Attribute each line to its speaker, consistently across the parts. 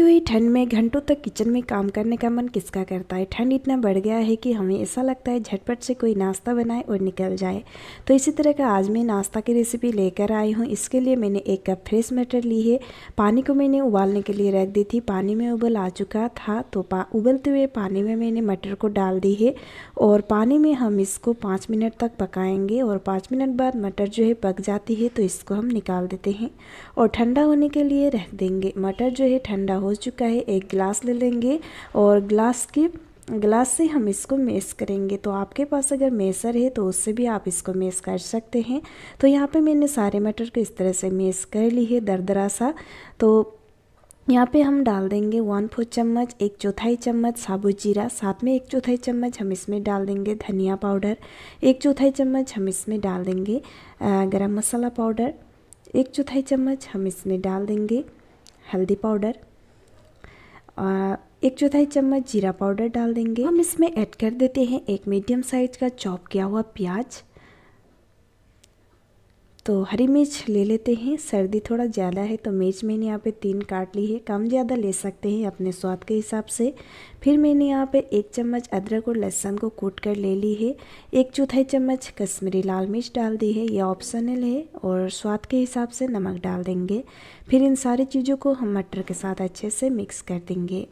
Speaker 1: बढ़ती हुई ठंड में घंटों तक किचन में काम करने का मन किसका करता है ठंड इतना बढ़ गया है कि हमें ऐसा लगता है झटपट से कोई नाश्ता बनाए और निकल जाए तो इसी तरह का आज मैं नाश्ता की रेसिपी लेकर आई हूँ इसके लिए मैंने एक कप फ्रेश मटर ली है पानी को मैंने उबालने के लिए रख दी थी पानी में उबल आ चुका था तो उबलते हुए पानी में मैंने मटर को डाल दी है और पानी में हम इसको पाँच मिनट तक पकाएंगे और पाँच मिनट बाद मटर जो है पक जाती है तो इसको हम निकाल देते हैं और ठंडा होने के लिए रख देंगे मटर जो है ठंडा हो हो चुका है एक गिलास ले लेंगे और गिलास के ग्लास से हम इसको मेस करेंगे तो आपके पास अगर मेसर है तो उससे भी आप इसको मेस कर सकते हैं तो यहाँ पे मैंने सारे मटर को इस तरह से मेस कर ली है दरदरा सा तो यहाँ पे हम डाल देंगे वन फोर चम्मच एक चौथाई चम्मच साबुत जीरा साथ में एक चौथाई चम्मच हम इसमें डाल देंगे धनिया पाउडर एक चौथाई चम्मच हम इसमें डाल देंगे गर्म मसाला पाउडर एक चौथाई चम्मच हम इसमें डाल देंगे हल्दी पाउडर एक चौथाई चम्मच जीरा पाउडर डाल देंगे हम इसमें ऐड कर देते हैं एक मीडियम साइज का चॉप किया हुआ प्याज तो हरी मिर्च ले लेते हैं सर्दी थोड़ा ज़्यादा है तो मिर्च मैंने यहाँ पे तीन काट ली है कम ज़्यादा ले सकते हैं अपने स्वाद के हिसाब से फिर मैंने यहाँ पे एक चम्मच अदरक और लहसुन को कूट कर ले ली है एक चौथाई चम्मच कश्मीरी लाल मिर्च डाल दी है यह ऑप्शनल है और स्वाद के हिसाब से नमक डाल देंगे फिर इन सारी चीज़ों को हम मटर के साथ अच्छे से मिक्स कर देंगे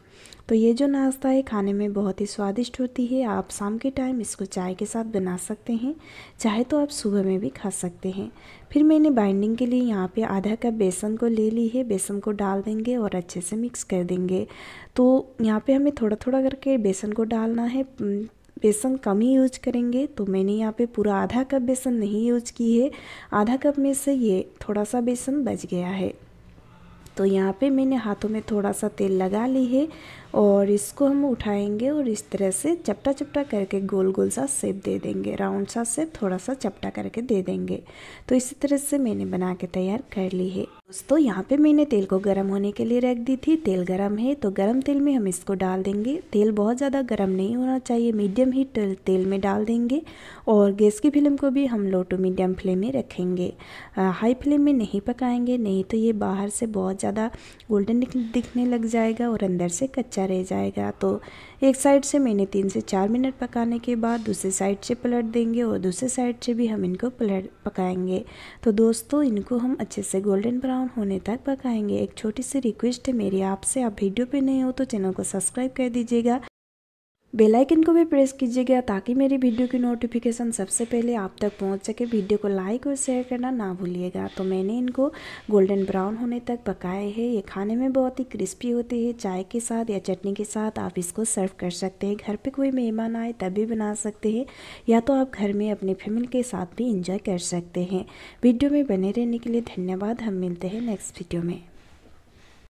Speaker 1: तो ये जो नाश्ता है खाने में बहुत ही स्वादिष्ट होती है आप शाम के टाइम इसको चाय के साथ बना सकते हैं चाहे तो आप सुबह में भी खा सकते हैं फिर मैंने बाइंडिंग के लिए यहाँ पे आधा कप बेसन को ले ली है बेसन को डाल देंगे और अच्छे से मिक्स कर देंगे तो यहाँ पे हमें थोड़ा थोड़ा करके बेसन को डालना है बेसन कम ही यूज करेंगे तो मैंने यहाँ पे पूरा आधा कप बेसन नहीं यूज की है आधा कप में से ये थोड़ा सा बेसन बच गया है तो यहाँ पे मैंने हाथों में थोड़ा सा तेल लगा ली है और इसको हम उठाएंगे और इस तरह से चपटा चपटा करके गोल गोल सा सेप दे देंगे राउंड सा सेप थोड़ा सा चपटा करके दे देंगे तो इसी तरह से मैंने बना के तैयार कर ली है दोस्तों यहाँ पे मैंने तेल को गर्म होने के लिए रख दी थी तेल गर्म है तो गर्म तेल में हम इसको डाल देंगे तेल बहुत ज़्यादा गर्म नहीं होना चाहिए मीडियम ही तेल में डाल देंगे और गैस की फ्लेम को भी हम लो टू मीडियम फ्लेम में रखेंगे हाई फ्लेम में नहीं पकाएंगे नहीं तो ये बाहर से बहुत ज़्यादा गोल्डन दिखने लग जाएगा और अंदर से कच्चा कच्चा रह जाएगा तो एक साइड से मैंने तीन से चार मिनट पकाने के बाद दूसरे साइड से पलट देंगे और दूसरे साइड से भी हम इनको पलट पकाएंगे तो दोस्तों इनको हम अच्छे से गोल्डन ब्राउन होने तक पकाएंगे एक छोटी सी रिक्वेस्ट है मेरी आपसे आप वीडियो पे नए हो तो चैनल को सब्सक्राइब कर दीजिएगा बेल आइकन को भी प्रेस कीजिएगा ताकि मेरी वीडियो की नोटिफिकेशन सबसे पहले आप तक पहुंच सके वीडियो को लाइक और शेयर करना ना भूलिएगा तो मैंने इनको गोल्डन ब्राउन होने तक पकाए हैं ये खाने में बहुत ही क्रिस्पी होते हैं चाय के साथ या चटनी के साथ आप इसको सर्व कर सकते हैं घर पे कोई मेहमान आए तभी बना सकते हैं या तो आप घर में अपनी फैमिली के साथ भी इंजॉय कर सकते हैं वीडियो में बने रहने के लिए धन्यवाद हम मिलते हैं नेक्स्ट वीडियो में